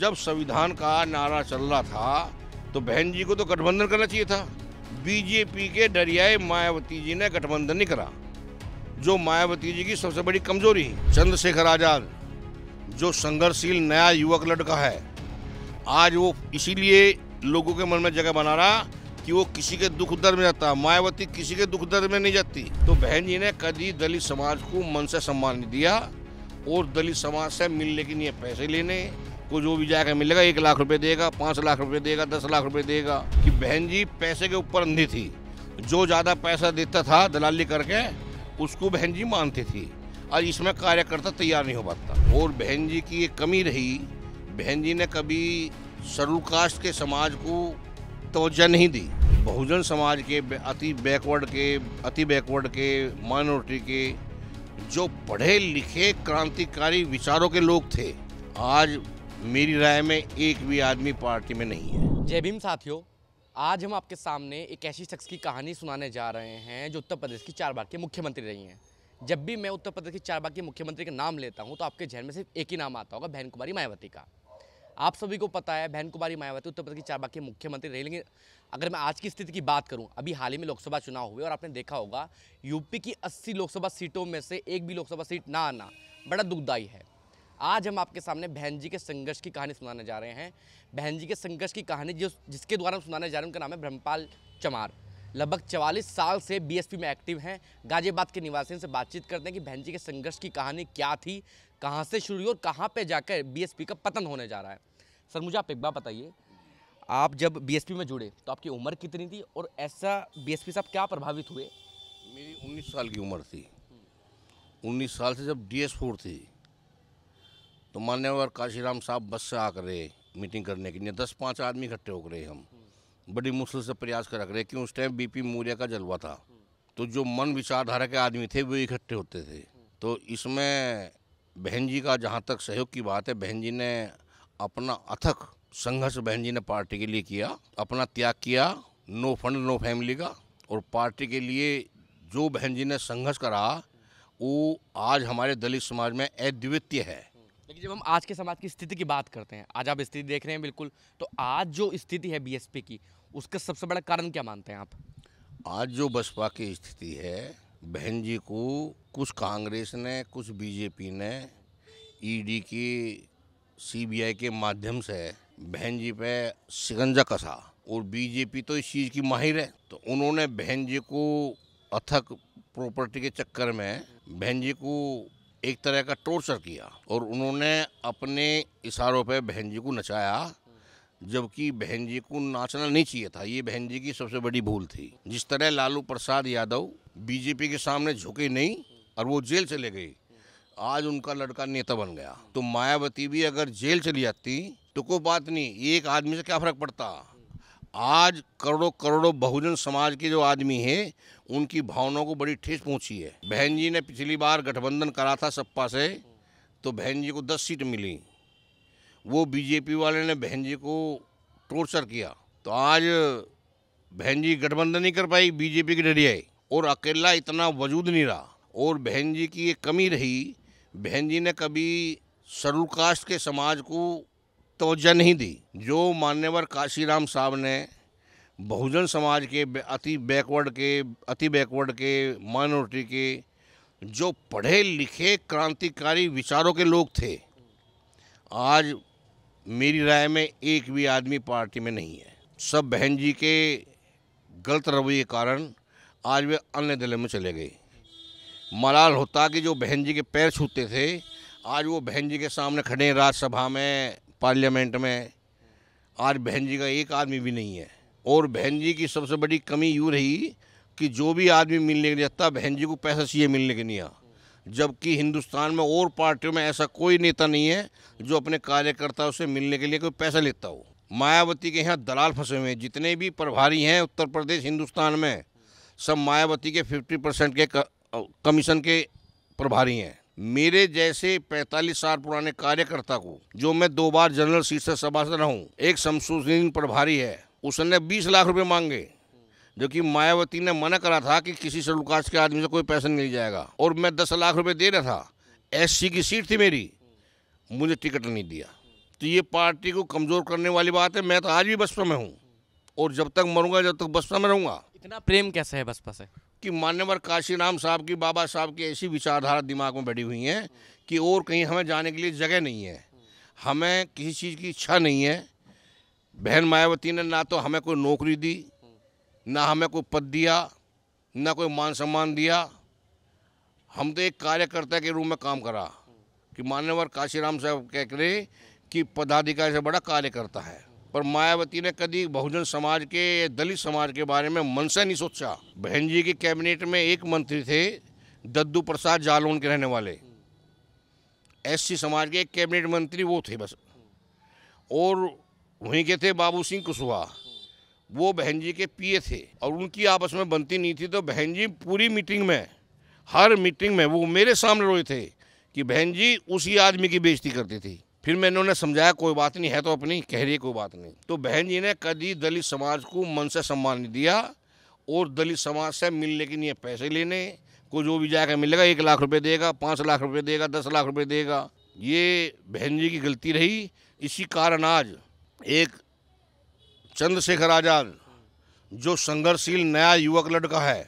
जब संविधान का नारा चल रहा था तो बहन जी को तो गठबंधन करना चाहिए था बीजेपी के डरियाए मायावती जी ने गठबंधन नहीं करा जो मायावती जी की सबसे बड़ी कमजोरी चंद्रशेखर आजाद जो संघर्षशील नया युवक लड़का है आज वो इसीलिए लोगों के मन में जगह बना रहा कि वो किसी के दुख दर्द में जाता मायावती किसी के दुख दर्द में नहीं जाती तो बहन जी ने कभी दलित समाज को मन से सम्मान नहीं दिया और दलित समाज से मिलने के लिए पैसे लेने आपको जो भी जाएगा मिलेगा एक लाख रुपए देगा पाँच लाख रुपए देगा दस लाख रुपए देगा कि बहन जी पैसे के ऊपर अंधी थी जो ज़्यादा पैसा देता था दलाली करके उसको बहन जी मानती थी और इसमें कार्यकर्ता तैयार नहीं हो पाता और बहन जी की ये कमी रही बहन जी ने कभी सरल के समाज को तोज्जा नहीं दी बहुजन समाज के अति बैकवर्ड के अति बैकवर्ड के माइनॉरिटी के जो पढ़े लिखे क्रांतिकारी विचारों के लोग थे आज मेरी राय में एक भी आदमी पार्टी में नहीं है जय भीम साथियों आज हम आपके सामने एक ऐसी शख्स की कहानी सुनाने जा रहे हैं जो उत्तर प्रदेश की चार बार के मुख्यमंत्री रही हैं जब भी मैं उत्तर प्रदेश की चार बार के मुख्यमंत्री का नाम लेता हूँ तो आपके जहन में सिर्फ एक ही नाम आता होगा बहन कुमारी मायावती का आप सभी को पता है बहन कुमारी मायावती उत्तर प्रदेश की चार बार के मुख्यमंत्री रही लेकिन अगर मैं आज की स्थिति की बात करूँ अभी हाल ही में लोकसभा चुनाव हुए और आपने देखा होगा यूपी की अस्सी लोकसभा सीटों में से एक भी लोकसभा सीट ना आना बड़ा दुखदायी है आज हम आपके सामने बहन जी के संघर्ष की कहानी सुनाने जा रहे हैं बहन जी के संघर्ष की कहानी जो जिसके द्वारा हम सुनाने जा रहे हैं उनका नाम है ब्रह्मपाल चमार लगभग चवालीस साल से बीएसपी में एक्टिव हैं गाजियाबाद के निवासियों से बातचीत करते हैं कि बहन जी के संघर्ष की कहानी क्या थी कहाँ से शुरू हुई और कहाँ पर जाकर बी का पतन होने जा रहा है सर मुझे आप एक बार बताइए आप जब बी में जुड़े तो आपकी उम्र कितनी थी और ऐसा बीएसपी साहब क्या प्रभावित हुए मेरी उन्नीस साल की उम्र थी उन्नीस साल से जब डी एस फोर थी तो मान्यवर काशीराम साहब बस से आकर रहे मीटिंग करने के लिए दस पाँच आदमी इकट्ठे होकर रहे हम बड़ी मुश्किल से प्रयास कर रख रहे क्योंकि उस टाइम पी मूर्य का जलवा था तो जो मन विचारधारा के आदमी थे वो इकट्ठे होते थे तो इसमें बहन जी का जहाँ तक सहयोग की बात है बहन जी ने अपना अथक संघर्ष बहन जी ने पार्टी के लिए किया अपना त्याग किया नो फंड नो फैमिली का और पार्टी के लिए जो बहन जी ने संघर्ष करा वो आज हमारे दलित समाज में अद्वितीय है लेकिन जब हम आज के समाज की स्थिति की बात करते हैं आज आप स्थिति देख रहे हैं बिल्कुल तो आज जो स्थिति है बीएसपी की उसका सबसे बड़ा कारण क्या मानते हैं आप आज जो बसपा की स्थिति है बहन जी को कुछ कांग्रेस ने कुछ बीजेपी ने ईडी e की सीबीआई के माध्यम से बहन जी पे शिकंजा कसा और बीजेपी तो इस चीज़ की माहिर है तो उन्होंने बहन जी को अथक प्रॉपर्टी के चक्कर में बहन जी को एक तरह का टॉर्चर किया और उन्होंने अपने इशारों पे बहन जी को नचाया जबकि बहन जी को नाचना नहीं चाहिए था ये बहन जी की सबसे बड़ी भूल थी जिस तरह लालू प्रसाद यादव बीजेपी के सामने झुके नहीं और वो जेल चले गए आज उनका लड़का नेता बन गया तो मायावती भी अगर जेल चली जाती तो कोई बात नहीं एक आदमी से क्या फर्क पड़ता आज करोड़ों करोड़ों बहुजन समाज के जो आदमी हैं उनकी भावनाओं को बड़ी ठेस पहुंची है बहन जी ने पिछली बार गठबंधन करा था सपा से तो बहन जी को दस सीट मिली वो बीजेपी वाले ने बहन जी को टोर्चर किया तो आज बहन जी गठबंधन नहीं कर पाई बीजेपी की डरी आई और अकेला इतना वजूद नहीं रहा और बहन जी की ये कमी रही बहन जी ने कभी सरुल कास्ट के समाज को तोजा नहीं दी जो मान्यवर काशीराम साहब ने बहुजन समाज के अति बैकवर्ड के अति बैकवर्ड के माइनॉरिटी के जो पढ़े लिखे क्रांतिकारी विचारों के लोग थे आज मेरी राय में एक भी आदमी पार्टी में नहीं है सब बहन जी के गलत रवैये कारण आज वे अन्य दलों में चले गए मलाल होता कि जो बहन जी के पैर छूते थे आज वो बहन जी के सामने खड़े राज्यसभा में पार्लियामेंट में आज बहन जी का एक आदमी भी नहीं है और बहन जी की सबसे बड़ी कमी यूँ रही कि जो भी आदमी मिलने के लिए आता बहन जी को पैसा चाहिए मिलने के लिए जबकि हिंदुस्तान में और पार्टियों में ऐसा कोई नेता नहीं है जो अपने कार्यकर्ताओं से मिलने के लिए कोई पैसा लेता हो मायावती के यहाँ दलाल फंसे हुए हैं जितने भी प्रभारी हैं उत्तर प्रदेश हिंदुस्तान में सब मायावती के 50 परसेंट के कमीशन के प्रभारी हैं मेरे जैसे 45 साल पुराने कार्यकर्ता को जो मैं दो बार जनरल सीट से सभासद रहा हूँ एक शमसुद्दीन प्रभारी है उसने 20 लाख रुपए मांगे जो कि मायावती ने मना करा था कि किसी शेड्यूल कास्ट के आदमी से कोई पैसा नहीं जाएगा और मैं दस लाख रुपए दे रहा था एस की सीट थी मेरी मुझे टिकट नहीं दिया तो ये पार्टी को कमज़ोर करने वाली बात है मैं तो आज भी बसपा में हूँ और जब तक मरूंगा जब तक बसपा में रहूँगा इतना प्रेम कैसे है बसपा से कि मान्यवर काशीराम साहब की बाबा साहब की ऐसी विचारधारा दिमाग में बैठी हुई है कि और कहीं हमें जाने के लिए जगह नहीं है हमें किसी चीज़ की इच्छा नहीं है बहन मायावती ने ना तो हमें कोई नौकरी दी ना हमें कोई पद दिया ना कोई मान सम्मान दिया हम तो एक कार्यकर्ता के रूप में काम करा कि मान्यवर काशीराम साहब कह रहे कि पदाधिकारी से बड़ा कार्यकर्ता है पर मायावती ने कभी बहुजन समाज के दलित समाज के बारे में मन से नहीं सोचा बहन जी के कैबिनेट में एक मंत्री थे दद्दू प्रसाद जालौन के रहने वाले एससी समाज के एक कैबिनेट मंत्री वो थे बस और वहीं के थे बाबू सिंह कुशवाहा वो बहन जी के पीए थे और उनकी आपस में बनती नहीं थी तो बहन जी पूरी मीटिंग में हर मीटिंग में वो मेरे सामने रोए थे कि बहन जी उसी आदमी की बेइज्जती करती थी फिर मैंने उन्हें समझाया कोई बात नहीं है तो अपनी कह रही है कोई बात नहीं तो बहन जी ने कभी दलित समाज को मन से सम्मान नहीं दिया और दलित समाज से मिलने के लिए पैसे लेने को जो भी जाएगा मिलेगा एक लाख रुपए देगा पाँच लाख रुपए देगा दस लाख रुपए देगा ये बहन जी की गलती रही इसी कारण आज एक चंद्रशेखर आज़ाद जो संघर्षशील नया युवक लड़का है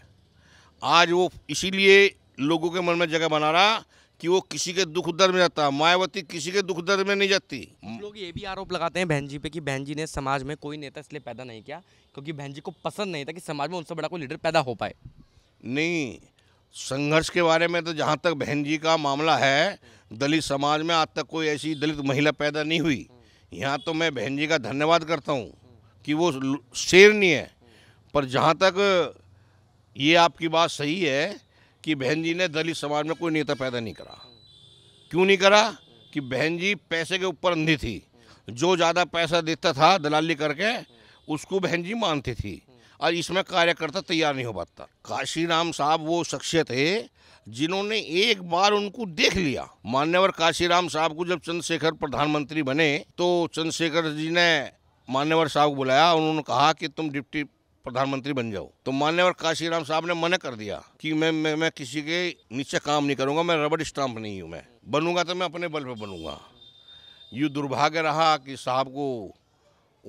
आज वो इसीलिए लोगों के मन में जगह बना रहा कि वो किसी के दुख दर्द में रहता मायावती किसी के दुख दर्द में नहीं जाती लोग ये भी आरोप लगाते हैं बहन जी पे कि बहन जी ने समाज में कोई नेता इसलिए पैदा नहीं किया क्योंकि बहन जी को पसंद नहीं था कि समाज में उनसे बड़ा कोई लीडर पैदा हो पाए नहीं संघर्ष के बारे में तो जहाँ तक बहन जी का मामला है दलित समाज में आज तक कोई ऐसी दलित महिला पैदा नहीं हुई यहाँ तो मैं बहन जी का धन्यवाद करता हूँ कि वो शेर नहीं है पर जहाँ तक ये आपकी बात सही है कि बहन जी ने दलित समाज में कोई नेता पैदा नहीं करा क्यों नहीं करा कि बहन जी पैसे के ऊपर अंधी थी जो ज़्यादा पैसा देता था दलाली करके उसको बहन जी मानती थी और इसमें कार्यकर्ता तैयार नहीं हो पाता काशी राम साहब वो शख्सियत है जिन्होंने एक बार उनको देख लिया मान्यवर काशीराम साहब को जब चंद्रशेखर प्रधानमंत्री बने तो चंद्रशेखर जी ने मान्यवर साहब को बुलाया उन्होंने कहा कि तुम डिप्टी प्रधानमंत्री बन जाओ तो मान्यवर काशीराम साहब ने मना कर दिया कि मैं मैं, मैं किसी के नीचे काम नहीं करूँगा मैं रबड़ स्टाम्प नहीं हूँ मैं बनूंगा तो मैं अपने बल पर बनूंगा यूँ दुर्भाग्य रहा कि साहब को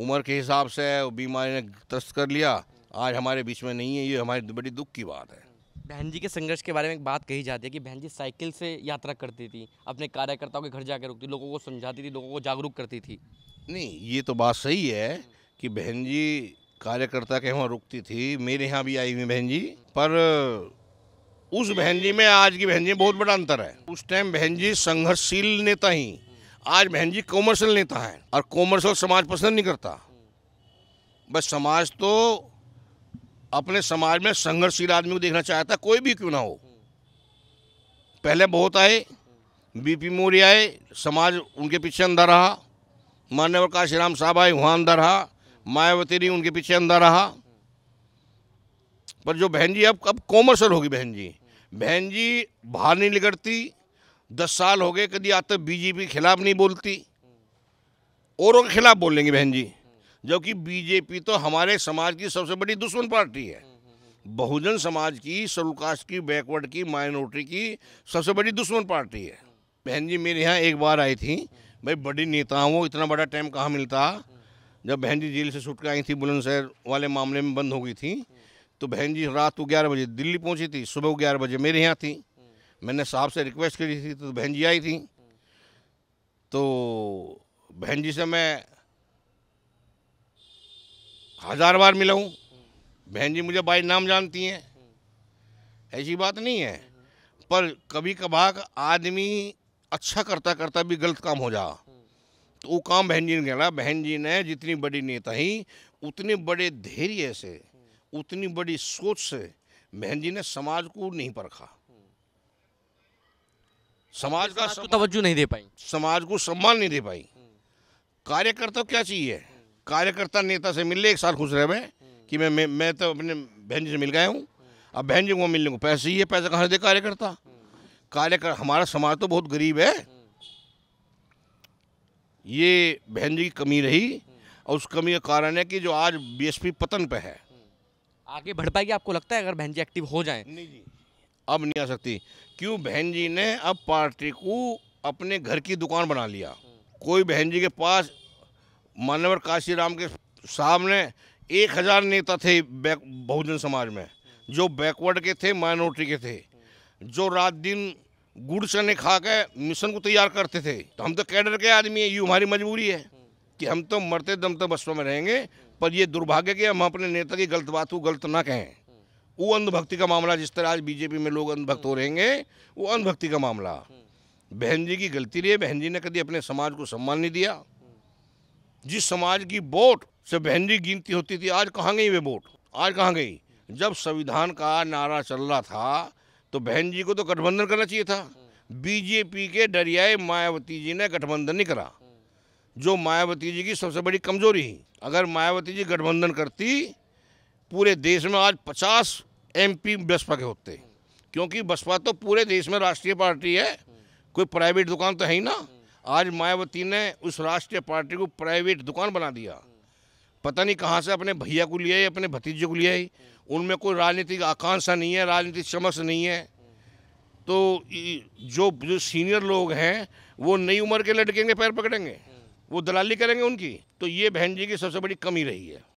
उम्र के हिसाब से बीमारी ने त्रस्त कर लिया आज हमारे बीच में नहीं है ये हमारी बड़ी दुख की बात है बहन जी के संघर्ष के बारे में एक बात कही जाती है कि बहन जी साइकिल से यात्रा करती थी अपने कार्यकर्ताओं के घर जाकर रुकती लोगों को समझाती थी लोगों को जागरूक करती थी नहीं ये तो बात सही है कि बहन जी कार्यकर्ता के वहाँ रुकती थी मेरे यहाँ भी आई हुई बहन जी पर उस बहन जी में आज की बहन जी में बहुत बड़ा अंतर है उस टाइम बहन जी संघर्षशील नेता ही आज बहन जी कॉमर्शियल नेता है और कॉमर्शियल समाज पसंद नहीं करता बस समाज तो अपने समाज में संघर्षशील आदमी को देखना चाहता कोई भी क्यों ना हो पहले बहुत आए बीपी मौर्य आए समाज उनके पीछे अंदर रहा मान्यवर काशीराम साहब आए वहाँ अंदर रहा मायावती नहीं उनके पीछे अंधा रहा पर जो बहन जी अब अब कॉमर्शल होगी बहन जी बहन जी बाहर नहीं निकलती दस साल हो गए कभी आज तक बीजेपी के खिलाफ नहीं बोलती औरों के खिलाफ बोलेंगे बहन जी जबकि बीजेपी तो हमारे समाज की सबसे बड़ी दुश्मन पार्टी है बहुजन समाज की सरुकास्ट की बैकवर्ड की माइनॉरिटी की सबसे बड़ी दुश्मन पार्टी है बहन जी मेरे यहाँ एक बार आई थी भाई बड़ी नेताओं इतना बड़ा टाइम कहाँ मिलता जब बहन जी जेल से छूट के आई थी बुलंदशहर वाले मामले में बंद हो गई थी तो बहन जी रात को ग्यारह बजे दिल्ली पहुंची थी सुबह को ग्यारह बजे मेरे यहाँ थी मैंने साहब से रिक्वेस्ट करी थी तो बहन जी आई थी तो बहन जी से मैं हज़ार बार मिला हूँ बहन जी मुझे बाई नाम जानती हैं ऐसी बात नहीं है पर कभी कभार आदमी अच्छा करता करता भी गलत काम हो जा तो वो काम बहन जी ने कहना बहन जी ने जितनी बड़ी नेता ही उतने बड़े धैर्य से उतनी बड़ी सोच से बहन जी ने समाज को नहीं परखा समाज का तवज्जो नहीं दे पाई समाज को सम्मान नहीं दे पाई कार्यकर्ता क्या चाहिए कार्यकर्ता नेता से मिल ले एक साल खुश रहे मैं कि मैं मैं, तो अपने बहन जी से मिल गया हूँ अब बहन जी को मिलने को पैसे ही है पैसे कहाँ से दे कार्यकर्ता कार्यकर्ता हमारा समाज तो बहुत गरीब है ये बहन जी की कमी रही और उस कमी का कारण है कि जो आज बीएसपी पतन पे है आगे बढ़ पाएगी आपको लगता है अगर बहन जी एक्टिव हो जाए नहीं जी अब नहीं आ सकती क्यों बहन जी ने अब पार्टी को अपने घर की दुकान बना लिया कोई बहन जी के पास मानवर काशीराम के सामने एक हज़ार नेता थे बहुजन समाज में जो बैकवर्ड के थे माइनॉरिटी के थे जो रात दिन गुड़ चने खा के मिशन को तैयार करते थे तो हम तो कैडर के आदमी हैं ये हमारी मजबूरी है कि हम तो मरते दम तो बसपा में रहेंगे पर ये दुर्भाग्य कि हम अपने नेता की गलत बात को गलत ना कहें वो अंधभक्ति का मामला जिस तरह आज बीजेपी में लोग अंधभक्त हो रहेंगे वो अंधभक्ति का मामला बहन जी की गलती रही है बहन जी ने कभी अपने समाज को सम्मान नहीं दिया जिस समाज की वोट से बहन जी गिनती होती थी आज कहाँ गई वे वोट आज कहाँ गई जब संविधान का नारा चल रहा था तो बहन जी को तो गठबंधन करना चाहिए था बीजेपी के डरियाए मायावती जी ने गठबंधन नहीं करा जो मायावती जी की सबसे बड़ी कमजोरी अगर मायावती जी गठबंधन करती पूरे देश में आज पचास एमपी बसपा के होते क्योंकि बसपा तो पूरे देश में राष्ट्रीय पार्टी है कोई प्राइवेट दुकान तो है ही ना आज मायावती ने उस राष्ट्रीय पार्टी को प्राइवेट दुकान बना दिया पता नहीं कहाँ से अपने भैया को है अपने भतीजे को है उनमें कोई राजनीतिक आकांक्षा नहीं है राजनीतिक समझ नहीं है तो जो जो सीनियर लोग हैं वो नई उम्र के लड़के के पैर पकड़ेंगे वो दलाली करेंगे उनकी तो ये बहन जी की सबसे बड़ी कमी रही है